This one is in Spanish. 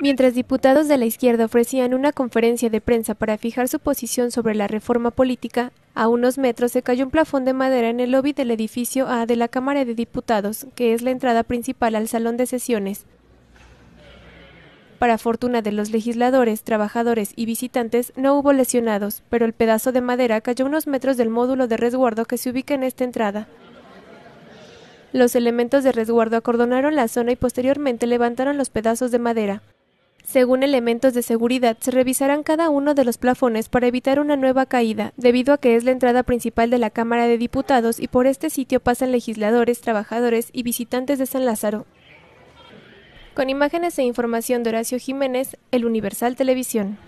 Mientras diputados de la izquierda ofrecían una conferencia de prensa para fijar su posición sobre la reforma política, a unos metros se cayó un plafón de madera en el lobby del edificio A de la Cámara de Diputados, que es la entrada principal al salón de sesiones. Para fortuna de los legisladores, trabajadores y visitantes, no hubo lesionados, pero el pedazo de madera cayó unos metros del módulo de resguardo que se ubica en esta entrada. Los elementos de resguardo acordonaron la zona y posteriormente levantaron los pedazos de madera. Según elementos de seguridad, se revisarán cada uno de los plafones para evitar una nueva caída, debido a que es la entrada principal de la Cámara de Diputados y por este sitio pasan legisladores, trabajadores y visitantes de San Lázaro. Con imágenes e información de Horacio Jiménez, El Universal Televisión.